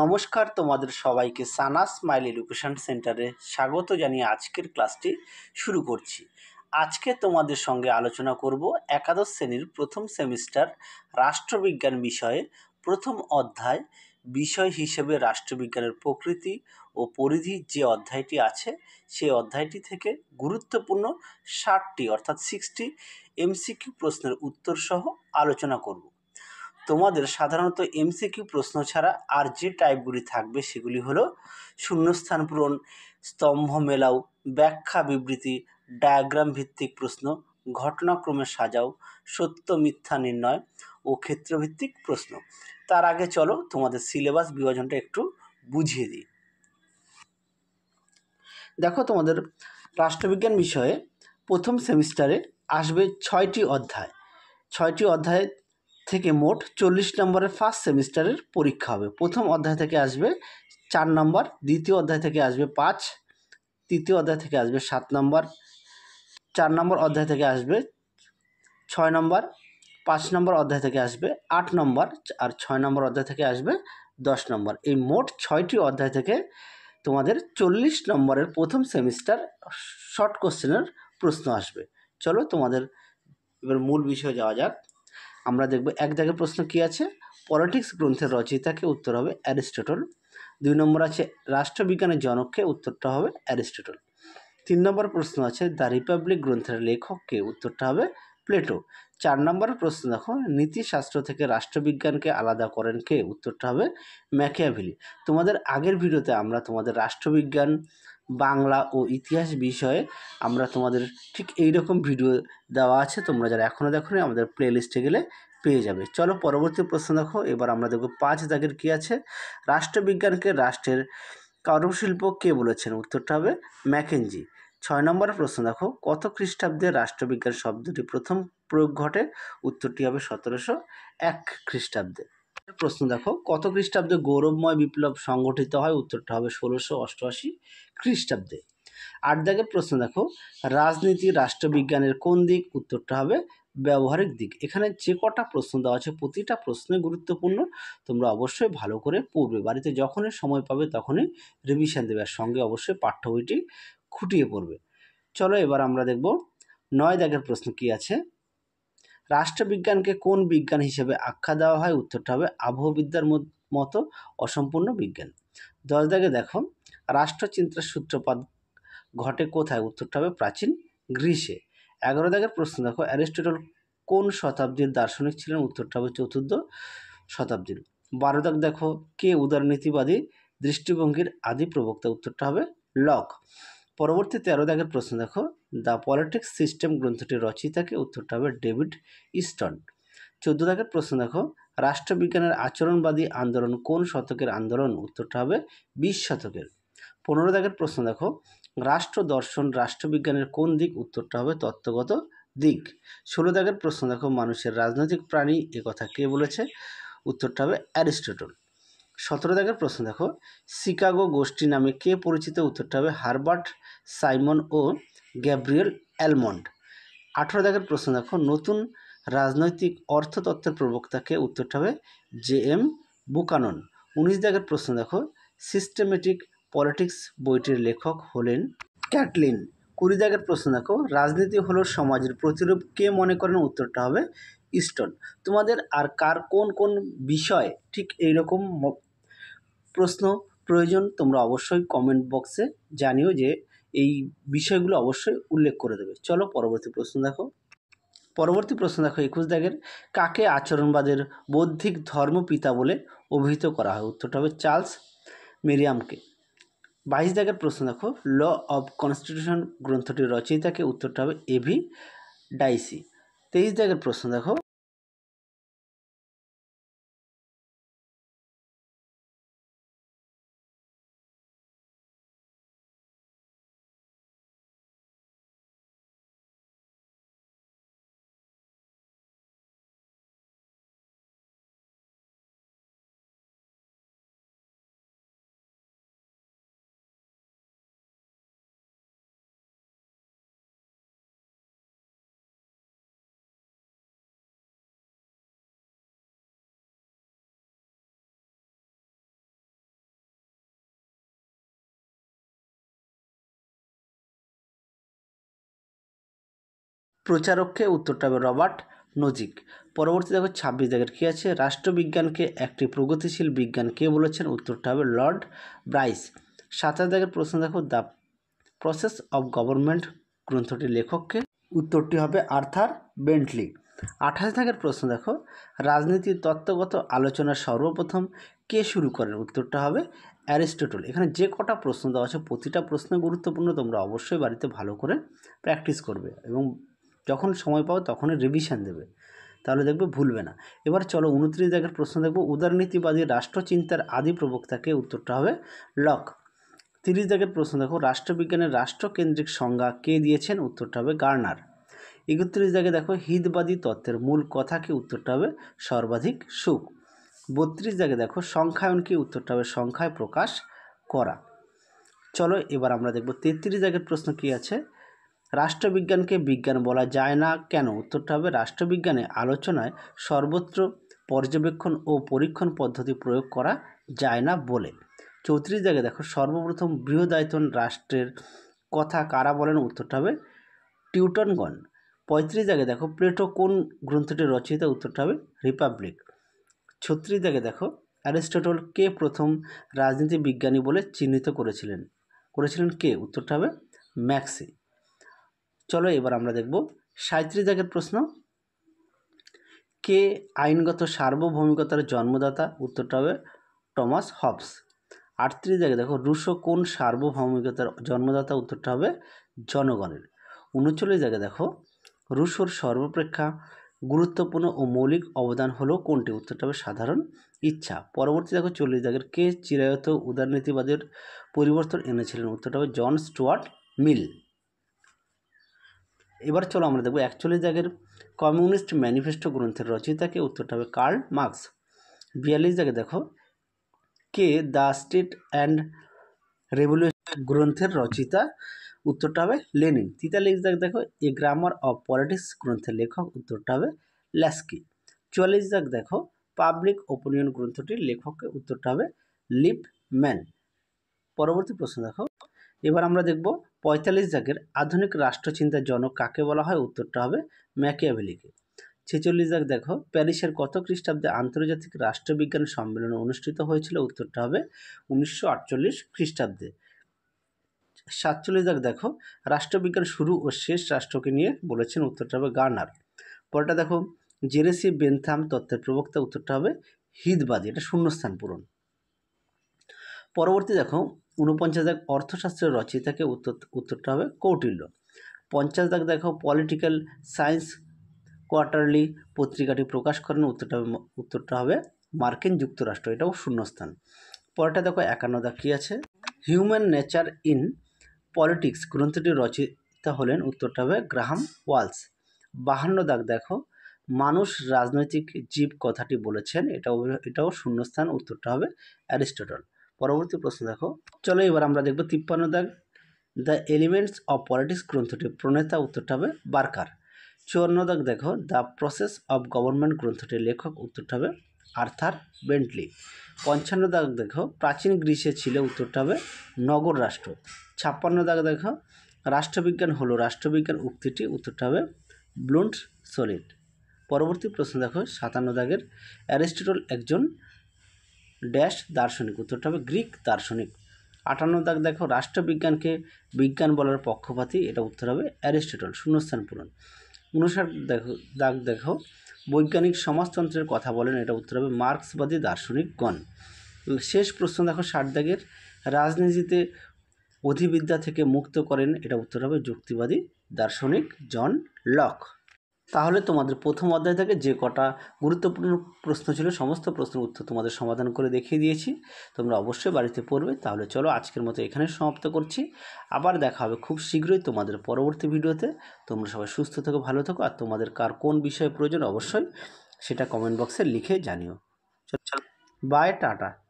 নমস্কার তোমাদের সবাইকে সানা স্মাইল এডুকেশন সেন্টারে স্বাগত জানিয়ে আজকের ক্লাসটি শুরু করছি আজকে তোমাদের সঙ্গে আলোচনা করব একাদশ শ্রেণীর প্রথম সেমিস্টার রাষ্ট্রবিজ্ঞান বিষয়ে প্রথম অধ্যায় বিষয় হিসেবে রাষ্ট্রবিজ্ঞানের প্রকৃতি ও পরিধি যে অধ্যায়টি আছে সেই অধ্যায়টি থেকে গুরুত্বপূর্ণ ষাটটি অর্থাৎ সিক্সটি এমসিকিউ প্রশ্নের উত্তরসহ আলোচনা করব তোমাদের সাধারণত এমসিকিউ প্রশ্ন ছাড়া আর যে টাইপগুলি থাকবে সেগুলি হলো শূন্যস্থান পূরণ স্তম্ভ মেলাও ব্যাখ্যা বিবৃতি ডায়াগ্রাম ভিত্তিক প্রশ্ন ঘটনাক্রমে সাজাও সত্য মিথ্যা নির্ণয় ও ক্ষেত্রভিত্তিক প্রশ্ন তার আগে চলো তোমাদের সিলেবাস বিভাজনটা একটু বুঝিয়ে দিই দেখো তোমাদের রাষ্ট্রবিজ্ঞান বিষয়ে প্রথম সেমিস্টারে আসবে ছয়টি অধ্যায় ছয়টি অধ্যায় থেকে মোট চল্লিশ নম্বরের ফার্স্ট সেমিস্টারের পরীক্ষা হবে প্রথম অধ্যায় থেকে আসবে চার নম্বর দ্বিতীয় অধ্যায় থেকে আসবে পাঁচ তৃতীয় অধ্যায় থেকে আসবে সাত নম্বর চার নম্বর অধ্যায় থেকে আসবে ছয় নম্বর পাঁচ নম্বর অধ্যায় থেকে আসবে আট নম্বর আর ছয় নম্বর অধ্যায় থেকে আসবে দশ নম্বর এই মোট ছয়টি অধ্যায় থেকে তোমাদের চল্লিশ নম্বরের প্রথম সেমিস্টার শর্ট কোশ্চেনের প্রশ্ন আসবে চলো তোমাদের এবার মূল বিষয়ে যাওয়া যাক আমরা দেখব এক জায়গায় প্রশ্ন কী আছে পলিটিক্স গ্রন্থের রচয়িতাকে উত্তর হবে অ্যারিস্টটল দুই নম্বর আছে রাষ্ট্রবিজ্ঞানের জনককে উত্তরটা হবে অ্যারিস্টটল তিন নম্বর প্রশ্ন আছে দ্য রিপাবলিক গ্রন্থের লেখককে উত্তরটা হবে প্লেটো চার নম্বর প্রশ্ন দেখো নীতিশাস্ত্র থেকে রাষ্ট্রবিজ্ঞানকে আলাদা করেন কে উত্তরটা হবে ম্যাকিয়াভিলি তোমাদের আগের ভিডিওতে আমরা তোমাদের রাষ্ট্রবিজ্ঞান বাংলা ও ইতিহাস বিষয়ে আমরা তোমাদের ঠিক এই রকম ভিডিও দেওয়া আছে তোমরা যারা এখনও দেখো আমাদের প্লেলিস্টে গেলে পেয়ে যাবে চলো পরবর্তী প্রশ্ন দেখো এবার আমরা দেখব পাঁচ দাগের কী আছে রাষ্ট্রবিজ্ঞানকে রাষ্ট্রের কারুশিল্প কে বলেছেন উত্তরটা হবে ম্যাকেঞ্জি ছয় নম্বর প্রশ্ন দেখো কত খ্রিস্টাব্দে রাষ্ট্রবিজ্ঞান শব্দটি প্রথম প্রয়োগ ঘটে উত্তরটি হবে সতেরোশো এক খ্রিস্টাব্দে প্রশ্ন দেখো কত খ্রিস্টাব্দে গৌরবময় বিপ্লব সংগঠিত হয় উত্তরটা হবে ষোলোশো অষ্টআশি খ্রিস্টাব্দে আট দাগের প্রশ্ন দেখো রাজনীতি রাষ্ট্রবিজ্ঞানের কোন দিক উত্তরটা হবে ব্যবহারিক দিক এখানে যে কটা প্রশ্ন দেওয়া আছে প্রতিটা প্রশ্নই গুরুত্বপূর্ণ তোমরা অবশ্যই ভালো করে পড়বে বাড়িতে যখনই সময় পাবে তখনই রিভিশন দেবে আর সঙ্গে অবশ্যই পাঠ্য বইটি খুঁটিয়ে পড়বে চলো এবার আমরা দেখব নয় দাগের প্রশ্ন কি আছে রাষ্ট্রবিজ্ঞানকে কোন বিজ্ঞান হিসেবে আখ্যা দেওয়া হয় উত্তরটা হবে আবহবিদ্যার মতো অসম্পূর্ণ বিজ্ঞান দশ দাগে দেখো রাষ্ট্রচিন্তার সূত্রপাত ঘটে কোথায় উত্তরটা হবে প্রাচীন গ্রীসে এগারো দাগের প্রশ্ন দেখো অ্যারিস্টটল কোন শতাব্দীর দার্শনিক ছিলেন উত্তরটা হবে চতুর্থ শতাব্দীর বারো দাগ দেখো কে উদারনীতিবাদী দৃষ্টিভঙ্গির আদি প্রবক্তা উত্তরটা হবে লক পরবর্তী তেরো দাগের প্রশ্ন দেখো দ্য পলিটিক্স সিস্টেম গ্রন্থটির রচিতাকে উত্তরটা হবে ডেভিড ইস্টন চোদ্দ দাগের প্রশ্ন দেখো রাষ্ট্রবিজ্ঞানের আচরণবাদী আন্দোলন কোন শতকের আন্দোলন উত্তরটা হবে বিশ শতকের পনেরো দাগের প্রশ্ন দেখো রাষ্ট্র দর্শন রাষ্ট্রবিজ্ঞানের কোন দিক উত্তরটা হবে তত্ত্বগত দিক ষোলো দাগের প্রশ্ন দেখো মানুষের রাজনৈতিক প্রাণী কথা কে বলেছে উত্তরটা হবে অ্যারিস্টোটল সতেরো দাগের প্রশ্ন দেখো শিকাগো গোষ্ঠী নামে কে পরিচিত উত্তরটা হবে হারবার্ট সাইমন ও গ্যাব্রিয়েল অ্যালমন্ড আঠেরো দাগের প্রশ্ন দেখো নতুন রাজনৈতিক অর্থতত্ত্বের প্রবক্তাকে উত্তরটা হবে জে এম বুকানন উনিশ দাগের প্রশ্ন দেখো সিস্টেমেটিক পলিটিক্স বইটির লেখক হলেন ক্যাটলিন কুড়ি দাগের প্রশ্ন দেখো রাজনীতি হলো সমাজের প্রতিরূপ কে মনে করেন উত্তরটা হবে স্টোন তোমাদের আর কার কোন কোন বিষয় ঠিক এইরকম প্রশ্ন প্রয়োজন তোমরা অবশ্যই কমেন্ট বক্সে জানিও যে এই বিষয়গুলো অবশ্যই উল্লেখ করে দেবে চলো পরবর্তী প্রশ্ন দেখো পরবর্তী প্রশ্ন দেখো একুশ দাগের কাকে আচরণবাদের বৌদ্ধিক ধর্ম পিতা বলে অভিহিত করা হয় উত্তরটা হবে চার্লস মেরিয়ামকে বাইশ দাগের প্রশ্ন দেখো ল অব কনস্টিটিউশন গ্রন্থটির রচয়িতাকে উত্তরটা হবে এভি ডাইসি তেইশ দাগের প্রশ্ন দেখো প্রচারককে উত্তরটা হবে রবার্ট নজিক পরবর্তী দেখো ছাব্বিশ দেখের কী আছে রাষ্ট্রবিজ্ঞানকে একটি প্রগতিশীল বিজ্ঞান কে বলেছেন উত্তরটা হবে লর্ড ব্রাইস সাতাশ দেখের প্রশ্ন দেখো দ্য প্রসেস অব গভর্নমেন্ট গ্রন্থটির লেখককে উত্তরটি হবে আর্থার বেন্টলি আঠাশ দাগের প্রশ্ন দেখো রাজনীতির তত্ত্বগত আলোচনা সর্বপ্রথম কে শুরু করেন উত্তরটা হবে অ্যারিস্টোটল এখানে যে কটা প্রশ্ন দেওয়া আছে প্রতিটা প্রশ্ন গুরুত্বপূর্ণ তোমরা অবশ্যই বাড়িতে ভালো করে প্র্যাকটিস করবে এবং যখন সময় পাও তখন রিভিশন দেবে তাহলে দেখবে ভুলবে না এবার চলো উনত্রিশ জায়গার প্রশ্ন দেখবো উদারনীতিবাদী রাষ্ট্রচিন্তার আদি প্রবক্তাকে উত্তরটা হবে লক তিরিশ জায়গার প্রশ্ন দেখো রাষ্ট্রবিজ্ঞানের রাষ্ট্রকেন্দ্রিক সংজ্ঞা কে দিয়েছেন উত্তরটা হবে গার্নার একত্রিশ জায়গায় দেখো হিতবাদী তত্ত্বের মূল কথা কি উত্তরটা হবে সর্বাধিক সুখ বত্রিশ দাগে দেখো সংখ্যায়ন কি উত্তরটা হবে সংখ্যায় প্রকাশ করা চলো এবার আমরা দেখব তেত্রিশ জায়গার প্রশ্ন কি আছে রাষ্ট্রবিজ্ঞানকে বিজ্ঞান বলা যায় না কেন উত্তরটা হবে রাষ্ট্রবিজ্ঞানে আলোচনায় সর্বত্র পর্যবেক্ষণ ও পরীক্ষণ পদ্ধতি প্রয়োগ করা যায় না বলে চৌত্রিশ জায়গায় দেখো সর্বপ্রথম বৃহদায়তন রাষ্ট্রের কথা কারা বলেন উত্তরটা হবে টিউটনগণ পঁয়ত্রিশ জায়গায় দেখো প্লেটো কোন গ্রন্থটি রচিত উত্তরটা হবে রিপাবলিক ছত্রিশ জায়গায় দেখো অ্যারিস্টটল কে প্রথম রাজনীতি বিজ্ঞানী বলে চিহ্নিত করেছিলেন করেছিলেন কে উত্তরটা হবে ম্যাক্সি চলো এবার আমরা দেখব সাঁত্রিশ দাগের প্রশ্ন কে আইনগত সার্বভৌমিকতার জন্মদাতা উত্তরটা হবে টমাস হবস আটত্রিশ দাগে দেখো রুশো কোন সার্বভৌমিকতার জন্মদাতা উত্তরটা হবে জনগণের উনচল্লিশ দাগে দেখো রুশোর সর্বপ্রেক্ষা গুরুত্বপূর্ণ ও মৌলিক অবদান হলো কোনটি উত্তরটা হবে সাধারণ ইচ্ছা পরবর্তী দেখো চল্লিশ দাগের কে চিরায়ত উদারনীতিবাদের পরিবর্তন এনেছিলেন উত্তরটা হবে জন স্টুয়ার্ট মিল এবার চলো আমরা দেখবো একচল্লিশ জাগের কমিউনিস্ট ম্যানিফেস্টো গ্রন্থের রচিতাকে উত্তরটা হবে কার্ল মার্কস বিয়াল্লিশ দাগে দেখো কে দ্য স্টেট অ্যান্ড রেভলিউশন গ্রন্থের রচিতা উত্তরটা হবে লেনিন তিতাল্লিশ দাগ দেখো এ গ্রামার অফ পলিটিক্স গ্রন্থের লেখক উত্তরটা হবে ল্যাস্কি চুয়াল্লিশ দাগ দেখো পাবলিক ওপিনিয়ন গ্রন্থটির লেখকের উত্তরটা হবে লিপ ম্যান পরবর্তী প্রশ্ন দেখো এবার আমরা দেখব পঁয়তাল্লিশ জাগের আধুনিক রাষ্ট্রচিন্তার জনক কাকে বলা হয় উত্তরটা হবে ম্যাকিয়াভেলিকে ছেচল্লিশ জাগ দেখো প্যারিসের কত খ্রিস্টাব্দে আন্তর্জাতিক রাষ্ট্রবিজ্ঞান সম্মেলন অনুষ্ঠিত হয়েছিল উত্তরটা হবে উনিশশো আটচল্লিশ খ্রিস্টাব্দে সাতচল্লিশ জাগ দেখো রাষ্ট্রবিজ্ঞান শুরু ও শেষ রাষ্ট্রকে নিয়ে বলেছেন উত্তরটা হবে গার্নার পরেটা দেখো জেরেসি বেনথাম তত্ত্বের প্রবক্তা উত্তরটা হবে হিদবাদী এটা শূন্যস্থান পূরণ পরবর্তী দেখো উনপঞ্চাশ দাগ অর্থশাস্ত্রের রচয়িতাকে উত্তর উত্তরটা হবে কৌটিল্য পঞ্চাশ দাগ দেখো পলিটিক্যাল সায়েন্স কোয়ার্টারলি পত্রিকাটি প্রকাশ করেন উত্তরটা উত্তরটা হবে মার্কিন যুক্তরাষ্ট্র এটাও শূন্যস্থান পরেরটা দেখো একান্ন দাগ কী আছে হিউম্যান নেচার ইন পলিটিক্স গ্রন্থটির রচিতা হলেন উত্তরটা হবে গ্রাহাম ওয়ালস বাহান্ন দাগ দেখো মানুষ রাজনৈতিক জীব কথাটি বলেছেন এটাও এটাও শূন্যস্থান উত্তরটা হবে অ্যারিস্টটল পরবর্তী প্রশ্ন দেখো চলো এবার আমরা দেখবো তিপ্পান্ন দাগ দ্য এলিমেন্টস অফ পলিটিক্স গ্রন্থটি প্রণেতা উত্তরটা হবে বার্কার চুয়ান্ন দাগ দেখো দ্য প্রসেস অফ গভর্নমেন্ট গ্রন্থটির লেখক উত্তরটা হবে আর্থার বেন্টলি পঞ্চান্ন দাগ দেখো প্রাচীন গ্রীসে ছিল উত্তরটা হবে নগর রাষ্ট্র ছাপ্পান্ন দাগ দেখো রাষ্ট্রবিজ্ঞান হলো রাষ্ট্রবিজ্ঞান উক্তিটি উত্তরটা হবে ব্লুন্ট সলিড পরবর্তী প্রশ্ন দেখো সাতান্ন দাগের অ্যারিস্টোটল একজন ড্যাশ দার্শনিক উত্তরটা হবে গ্রিক দার্শনিক আটান্ন দাগ দেখো রাষ্ট্রবিজ্ঞানকে বিজ্ঞান বলার পক্ষপাতী এটা উত্তর হবে অ্যারিস্টটল শূন্যস্থান পূরণ উনষাট দেখো দাগ দেখো বৈজ্ঞানিক সমাজতন্ত্রের কথা বলেন এটা উত্তর হবে মার্ক্সবাদী গণ শেষ প্রশ্ন দেখো ষাট দাগের রাজনীতিতে অধিবিদ্যা থেকে মুক্ত করেন এটা উত্তর হবে যুক্তিবাদী দার্শনিক জন লক তাহলে তোমাদের প্রথম অধ্যায় থেকে যে কটা গুরুত্বপূর্ণ প্রশ্ন ছিল সমস্ত প্রশ্নের উত্তর তোমাদের সমাধান করে দেখিয়ে দিয়েছি তোমরা অবশ্যই বাড়িতে পড়বে তাহলে চলো আজকের মতো এখানে সমাপ্ত করছি আবার দেখা হবে খুব শীঘ্রই তোমাদের পরবর্তী ভিডিওতে তোমরা সবাই সুস্থ থেকো ভালো থেকো আর তোমাদের কার কোন বিষয়ে প্রয়োজন অবশ্যই সেটা কমেন্ট বক্সে লিখে জানিও চলো বাই টাটা